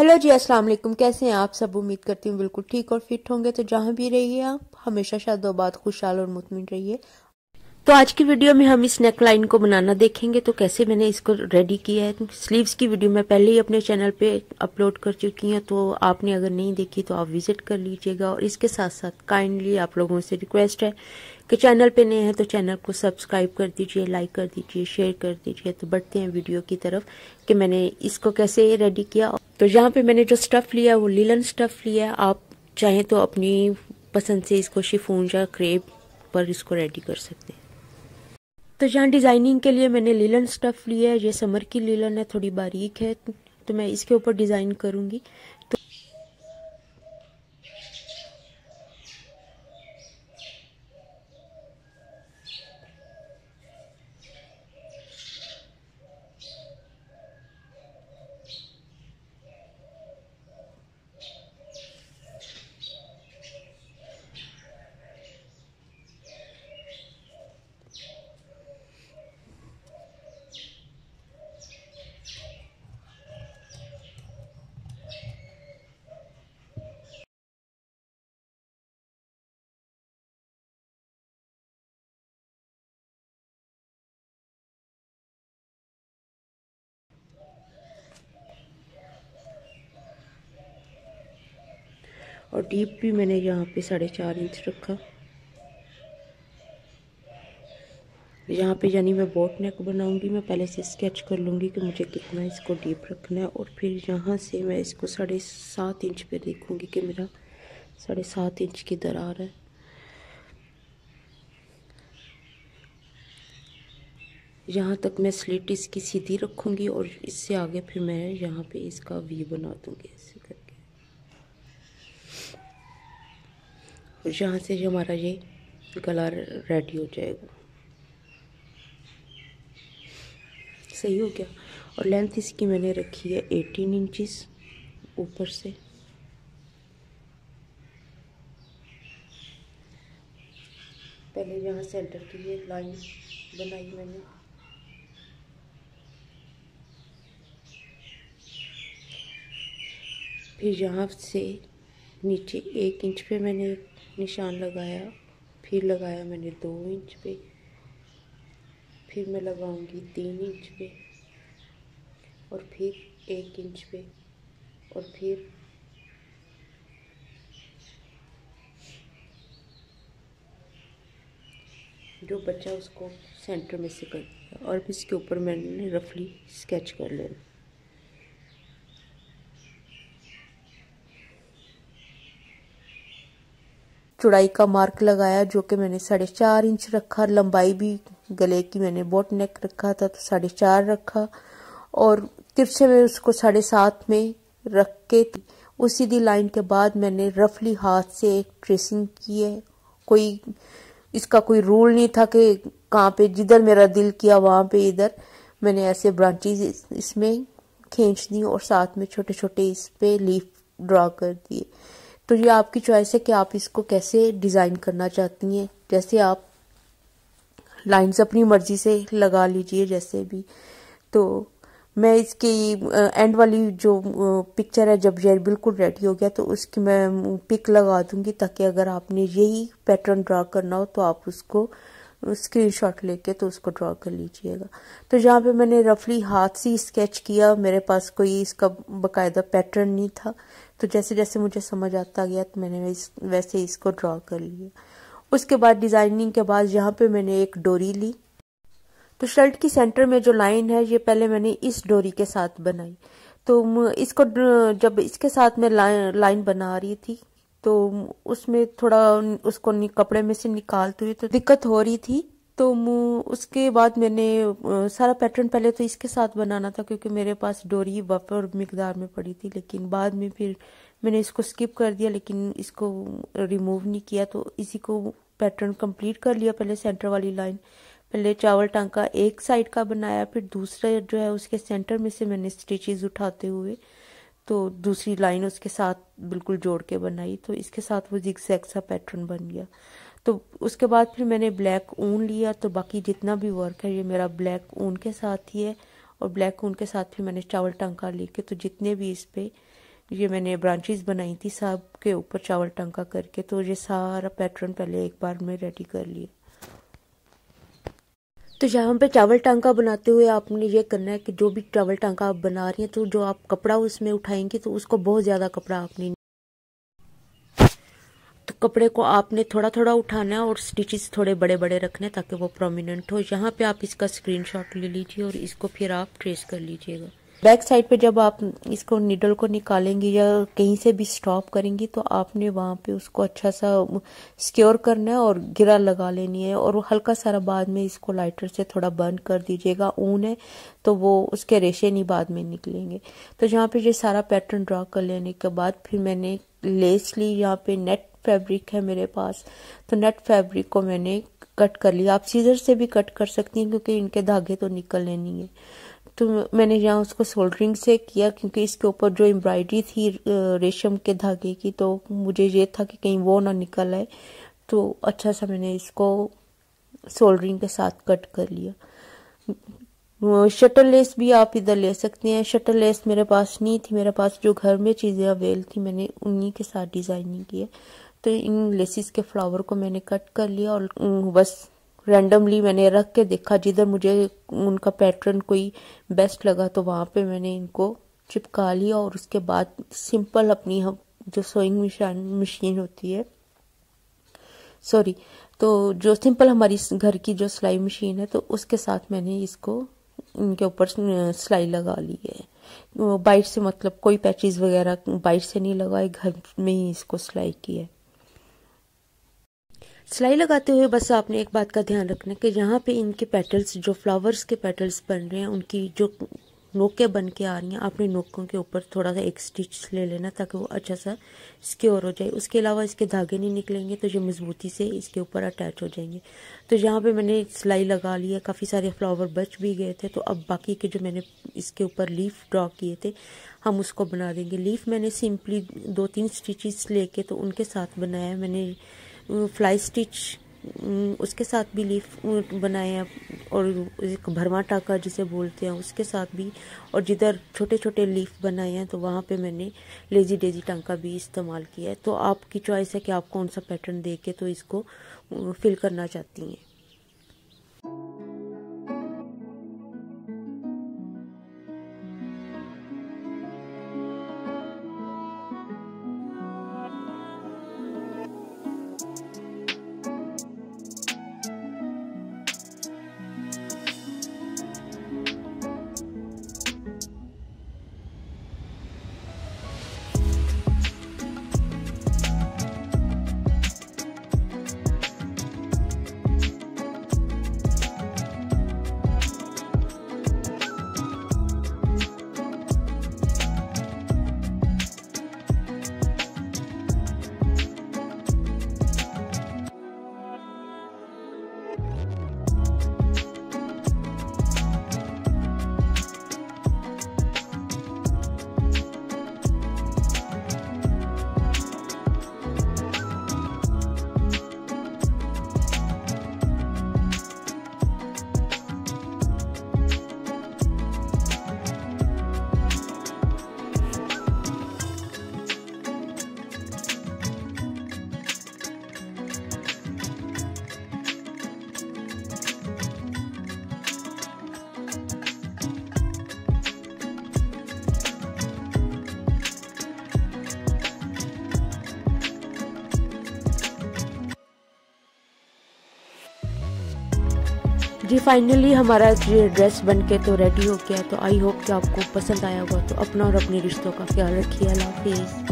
hello जी अस्सलाम वालेकुम कैसे हैं आप सब उम्मीद करती हूँ बिल्कुल ठीक और फिट होंगे तो जहाँ भी रहिए आप हमेशा बात खुशहाल और मुतमिन रहिए तो आज की वीडियो में हम इस नेक लाइन को बनाना देखेंगे तो कैसे मैंने इसको रेडी किया है स्लीव्स की वीडियो मैं पहले ही अपने चैनल पे अपलोड कर चुकी हूँ तो आपने अगर नहीं देखी तो आप विज़िट कर लीजिएगा और इसके साथ साथ काइंडली आप लोगों से रिक्वेस्ट है कि चैनल पे नए हैं तो चैनल को सब्सक्राइब कर दीजिए लाइक कर दीजिए शेयर कर दीजिए तो बढ़ते हैं वीडियो की तरफ कि मैंने इसको कैसे रेडी किया तो यहाँ पे मैंने जो स्टफ़ लिया वो लीलन स्टफ़ लिया आप चाहें तो अपनी पसंद से इसको शिफोन या क्रेप पर इसको रेडी कर सकते हैं तो यहाँ डिज़ाइनिंग के लिए मैंने लीलन स्टफ़ लिया है ये समर की लीलन है थोड़ी बारीक है तो मैं इसके ऊपर डिज़ाइन करूँगी तो और डीप भी मैंने यहाँ पे साढ़े चार इंच रखा यहाँ पे यानी मैं बोट नेक बनाऊंगी मैं पहले से स्केच कर लूँगी कि मुझे कितना इसको डीप रखना है और फिर यहाँ से मैं इसको साढ़े सात इंच पे देखूँगी कि मेरा साढ़े सात इंच की दरार है यहाँ तक मैं स्लिट इसकी सीधी रखूँगी और इससे आगे फिर मैं यहाँ पे इसका वी बना दूँगी ऐसे और यहाँ से जो हमारा ये कलर रेडी हो जाएगा सही हो गया और लेंथ इसकी मैंने रखी है एटीन इंचिस ऊपर से पहले यहाँ सेंटर की ये लाइन बनाई मैंने फिर यहाँ से नीचे एक इंच पे मैंने निशान लगाया फिर लगाया मैंने दो इंच पे फिर मैं लगाऊंगी तीन इंच पे और फिर एक इंच पे और फिर जो बच्चा उसको सेंटर में से कर दिया और इसके ऊपर मैंने रफली स्केच कर लेना चौड़ाई का मार्क लगाया जो कि मैंने साढ़े चार इंच रखा लंबाई भी गले की मैंने बोट नेक रखा था तो साढ़े चार रखा और तिरछे में उसको साढ़े सात में रख के उसी दी लाइन के बाद मैंने रफली हाथ से एक ट्रेसिंग की है कोई इसका कोई रूल नहीं था कि कहाँ पे जिधर मेरा दिल किया वहाँ पे इधर मैंने ऐसे ब्रांचेज इसमें खींच दी और साथ में छोटे छोटे इस पर लीफ ड्रा कर दिए तो ये आपकी चॉइस है कि आप इसको कैसे डिज़ाइन करना चाहती हैं जैसे आप लाइंस अपनी मर्जी से लगा लीजिए जैसे भी तो मैं इसकी एंड वाली जो पिक्चर है जब ये बिल्कुल रेडी हो गया तो उसकी मैं पिक लगा दूंगी ताकि अगर आपने यही पैटर्न ड्रा करना हो तो आप उसको स्क्रीनशॉट लेके तो उसको ड्रॉ कर लीजिएगा तो जहाँ पे मैंने रफली हाथ से स्केच किया मेरे पास कोई इसका बकायदा पैटर्न नहीं था तो जैसे जैसे मुझे समझ आता गया तो मैंने इस, वैसे इसको ड्रॉ कर लिया उसके बाद डिज़ाइनिंग के बाद यहाँ पे मैंने एक डोरी ली तो शर्ट की सेंटर में जो लाइन है ये पहले मैंने इस डोरी के साथ बनाई तो इसको जब इसके साथ मैं लाइन लाइन बना रही थी तो उसमें थोड़ा उसको कपड़े में से निकालते हुए तो दिक्कत हो रही थी तो उसके बाद मैंने सारा पैटर्न पहले तो इसके साथ बनाना था क्योंकि मेरे पास डोरी बफर मकदार में पड़ी थी लेकिन बाद में फिर मैंने इसको स्किप कर दिया लेकिन इसको रिमूव नहीं किया तो इसी को पैटर्न कंप्लीट कर लिया पहले सेंटर वाली लाइन पहले चावल टांका एक साइड का बनाया फिर दूसरा जो है उसके सेंटर में से मैंने स्टिचेज उठाते हुए तो दूसरी लाइन उसके साथ बिल्कुल जोड़ के बनाई तो इसके साथ वो जिक्सैक सा पैटर्न बन गया तो उसके बाद फिर मैंने ब्लैक ऊन लिया तो बाकी जितना भी वर्क है ये मेरा ब्लैक ऊन के साथ ही है और ब्लैक ऊन के साथ फिर मैंने चावल टंका लेके तो जितने भी इस पर ये मैंने ब्रांचेस बनाई थी सब के ऊपर चावल टंका करके तो ये सारा पैटर्न पहले एक बार में रेडी कर लिया तो यहाँ पे चावल टांका बनाते हुए आपने ये करना है कि जो भी चावल टांका आप बना रही हैं तो जो आप कपड़ा उसमें उठाएंगे तो उसको बहुत ज़्यादा कपड़ा आपने तो कपड़े को आपने थोड़ा थोड़ा उठाना है और स्टिचेस थोड़े बड़े बड़े रखने ताकि वो प्रोमिनेंट हो यहाँ पे आप इसका स्क्रीनशॉट ले लीजिए और इसको फिर आप ट्रेस कर लीजिएगा बैक साइड पे जब आप इसको निडल को निकालेंगी या कहीं से भी स्टॉप करेंगी तो आपने वहाँ पे उसको अच्छा सा स्क्योर करना है और गिरा लगा लेनी है और हल्का सारा बाद में इसको लाइटर से थोड़ा बंद कर दीजिएगा ऊन है तो वो उसके रेशे नहीं बाद में निकलेंगे तो यहाँ पे ये सारा पैटर्न ड्रा कर लेने के बाद फिर मैंने लेस ली यहाँ पे नेट फैब्रिक है मेरे पास तो नेट फैब्रिक को मैंने कट कर लिया आप सीजर से भी कट कर सकती हैं क्योंकि इनके धागे तो निकल लेनी है तो मैंने यहाँ उसको सोल्डरिंग से किया क्योंकि इसके ऊपर जो एम्ब्रॉयडरी थी रेशम के धागे की तो मुझे ये था कि कहीं वो ना निकल आए तो अच्छा सा मैंने इसको सोल्डरिंग के साथ कट कर लिया शटल लेस भी आप इधर ले सकते हैं शटल लेस मेरे पास नहीं थी मेरे पास जो घर में चीज़ें अवेल थी मैंने उन्हीं के साथ डिज़ाइनिंग की है तो इन लेसिस के फ्लावर को मैंने कट कर लिया और बस रैंडमली मैंने रख के देखा जिधर मुझे उनका पैटर्न कोई बेस्ट लगा तो वहाँ पे मैंने इनको चिपका लिया और उसके बाद सिंपल अपनी हम जो सोइंग मशीन होती है सॉरी तो जो सिंपल हमारी घर की जो सिलाई मशीन है तो उसके साथ मैंने इसको इनके ऊपर सिलाई लगा ली है बाइट से मतलब कोई पैचेज वगैरह बाइट से नहीं लगाए घर में ही इसको सिलाई की है सिलाई लगाते हुए बस आपने एक बात का ध्यान रखना कि यहाँ पे इनके पेटल्स जो फ्लावर्स के पेटल्स बन रहे हैं उनकी जो नोकें बन के आ रही हैं आपने नोकों के ऊपर थोड़ा सा एक स्टिच ले लेना ताकि वो अच्छा सा सिक्योर हो जाए उसके अलावा इसके धागे नहीं निकलेंगे तो ये मज़बूती से इसके ऊपर अटैच हो जाएंगे तो यहाँ पे मैंने सिलाई लगा ली है काफ़ी सारे फ्लावर बच भी गए थे तो अब बाकी के जो मैंने इसके ऊपर लीफ ड्रॉ किए थे हम उसको बना देंगे लीफ मैंने सिंपली दो तीन स्टिचेस लेके तो उनके साथ बनाया मैंने फ्लाई स्टिच उसके साथ भी लीफ बनाए हैं और एक भरवा टाका जिसे बोलते हैं उसके साथ भी और जिधर छोटे छोटे लीफ बनाए हैं तो वहाँ पे मैंने लेज़ी डेजी टांका भी इस्तेमाल किया है तो आपकी चॉइस है कि आप कौन सा पैटर्न दे के तो इसको फिल करना चाहती हैं जी फाइनली हमारा ये ड्रेस बन के तो रेडी हो गया तो आई होप कि आपको पसंद आया होगा तो अपना और अपने रिश्तों का ख्याल रखिए अल्लाह हाफिज़